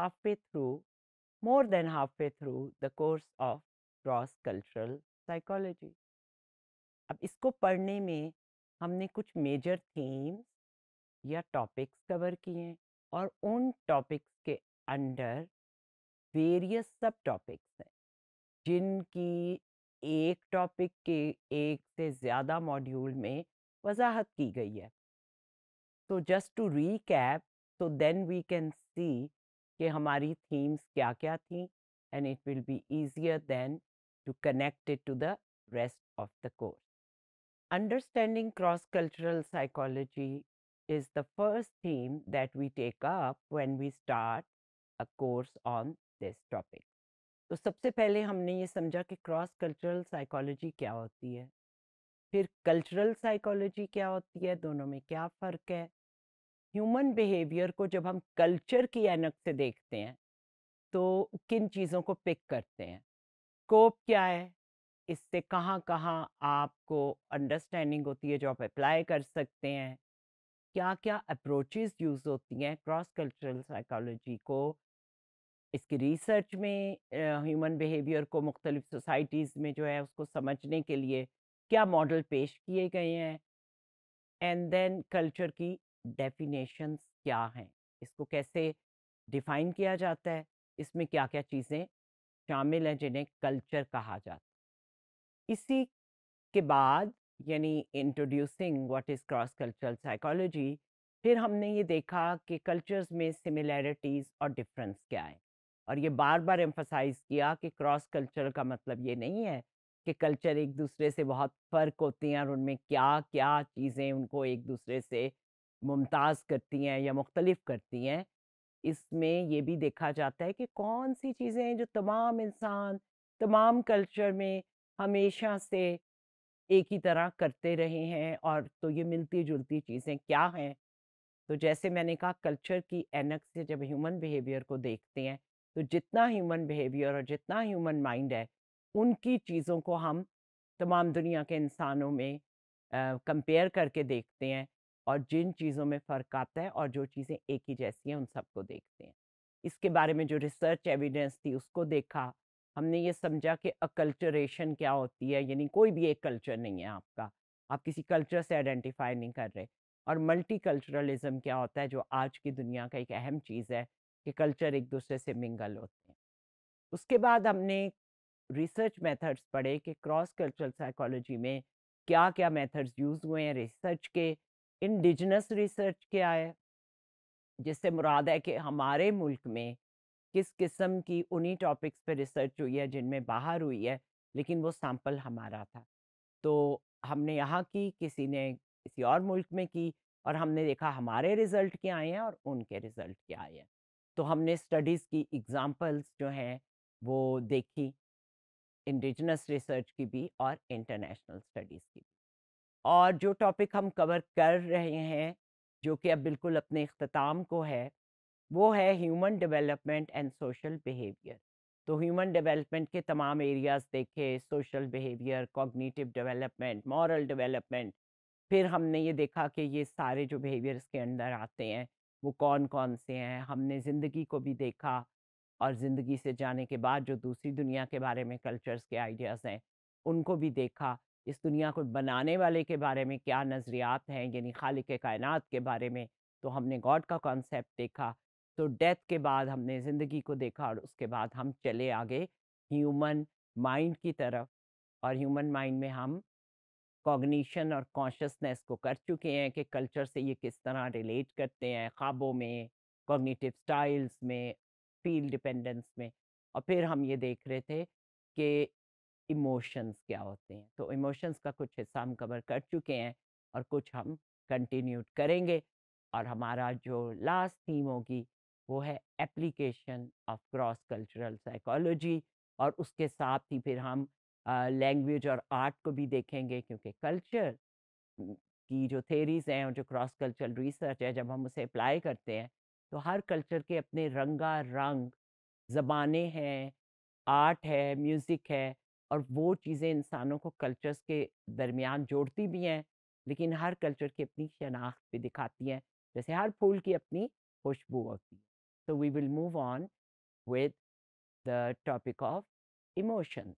halfway through, more than halfway through the course of cross cultural psychology अब इसको पढ़ने में हमने कुछ मेजर थीम्स या टॉपिक्स कवर किए हैं और उन टॉपिक्स के अंडर वेरियस सब टॉपिक्स हैं जिनकी एक टॉपिक के एक से ज़्यादा मॉड्यूल में वजाहत की गई है तो जस्ट टू रीकैप तो देन वी कैन सी कि हमारी थीम्स क्या क्या थी and it will be easier then to connect it to the rest of the course understanding cross cultural psychology is the first theme that we take up when we start a course on this topic तो सबसे पहले हमने ये समझा कि cross cultural psychology क्या होती है फिर कल्चरल साइकोलॉजी क्या होती है दोनों में क्या फ़र्क है ह्यूमन बिहेवियर को जब हम कल्चर की एनक से देखते हैं तो किन चीज़ों को पिक करते हैं स्कोप क्या है इससे कहाँ कहाँ आपको अंडरस्टैंडिंग होती है जो आप अप्लाई कर सकते हैं क्या क्या अप्रोचेस यूज़ होती हैं क्रॉस कल्चरल साइकोलॉजी को इसकी रिसर्च में ह्यूमन बिहेवियर को मुख्तलिफ सोसाइटीज़ में जो है उसको समझने के लिए क्या मॉडल पेश किए गए हैं एंड देन कल्चर की डेफिनेशंस क्या हैं इसको कैसे डिफाइन किया जाता है इसमें क्या क्या चीज़ें शामिल हैं जिन्हें कल्चर कहा जाता है इसी के बाद यानी introducing what is cross cultural psychology फिर हमने ये देखा कि कल्चर्स में सिमिलैरिटीज़ और डिफरेंस क्या है और ये बार बार एम्फसाइज किया कि क्रॉस कल्चर का मतलब ये नहीं है कि कल्चर एक दूसरे से बहुत फ़र्क होते हैं और उनमें क्या क्या चीज़ें उनको एक दूसरे से मुमताज़ करती हैं या मुख्तलिफ करती हैं इसमें ये भी देखा जाता है कि कौन सी चीज़ें हैं जो तमाम इंसान तमाम कल्चर में हमेशा से एक ही तरह करते रहे हैं और तो ये मिलती जुलती चीज़ें क्या हैं तो जैसे मैंने कहा कल्चर की एनक से जब ह्यूमन बिहेवियर को देखते हैं तो जितना ह्यूमन बिहेवियर और जितना ह्यूमन माइंड है उनकी चीज़ों को हम तमाम दुनिया के इंसानों में कंपेयर करके देखते हैं और जिन चीज़ों में फ़र्क आता है और जो चीज़ें एक ही जैसी हैं उन सबको देखते हैं इसके बारे में जो रिसर्च एविडेंस थी उसको देखा हमने ये समझा कि अकल्चरेशन क्या होती है यानी कोई भी एक कल्चर नहीं है आपका आप किसी कल्चर से आइडेंटिफाई नहीं कर रहे और मल्टी कल्चरलिज़म क्या होता है जो आज की दुनिया का एक अहम चीज़ है कि कल्चर एक दूसरे से मिंगल होते हैं उसके बाद हमने रिसर्च मेथड्स पढ़े कि क्रॉस कल्चरल साइकोलॉजी में क्या क्या मेथड्स यूज़ हुए हैं रिसर्च के इंडिजनस रिसर्च क्या है जिससे मुराद है कि हमारे मुल्क में किस किस्म की उन्हीं टॉपिक्स पे रिसर्च हुई है जिनमें बाहर हुई है लेकिन वो सैम्पल हमारा था तो हमने यहाँ की किसी ने किसी और मुल्क में की और हमने देखा हमारे रिज़ल्ट क्या आए हैं और उनके रिज़ल्ट क्या आए हैं तो हमने स्टडीज़ की एग्ज़ाम्पल्स जो हैं वो देखी इंडिजनस रिसर्च की भी और इंटरनेशनल स्टडीज़ की भी और जो टॉपिक हम कवर कर रहे हैं जो कि अब बिल्कुल अपने अख्ताम को है वो है human development and social behaviour तो ह्यूमन डेवलपमेंट के तमाम एरियाज देखे social behaviour cognitive development moral development फिर हमने ये देखा कि ये सारे जो बिहेवियर्स के अंदर आते हैं वो कौन कौन से हैं हमने ज़िंदगी को भी देखा और ज़िंदगी से जाने के बाद जो दूसरी दुनिया के बारे में कल्चर्स के आइडियाज़ हैं उनको भी देखा इस दुनिया को बनाने वाले के बारे में क्या नज़रियात हैं यानी खालिक कायनात के बारे में तो हमने गॉड का कॉन्सेप्ट देखा तो डेथ के बाद हमने ज़िंदगी को देखा और उसके बाद हम चले आगे ह्यूमन माइंड की तरफ और ह्यूमन माइंड में हम कॉग्निशन और कॉन्शसनेस को कर चुके हैं कि कल्चर से ये किस तरह रिलेट करते हैं ख्वाबों में कॉग्निटिव स्टाइल्स में फील्ड डिपेंडेंस में और फिर हम ये देख रहे थे कि इमोशंस क्या होते हैं तो इमोशंस का कुछ हिस्सा हम कवर कर चुके हैं और कुछ हम कंटिन्यू करेंगे और हमारा जो लास्ट थीम होगी वो है application of cross cultural psychology और उसके साथ ही फिर हम लैंग्वेज और आर्ट को भी देखेंगे क्योंकि कल्चर की जो थेरीज हैं और जो क्रॉस कल्चरल रिसर्च है जब हम उसे अप्लाई करते हैं तो हर कल्चर के अपने रंगा रंग ज़बाने हैं आर्ट है म्यूज़िक है और वो चीज़ें इंसानों को कल्चर्स के दरमियान जोड़ती भी हैं लेकिन हर कल्चर की अपनी शनाख्त भी दिखाती हैं जैसे हर फूल की अपनी खुशबू होती है so we will move on with the topic of emotion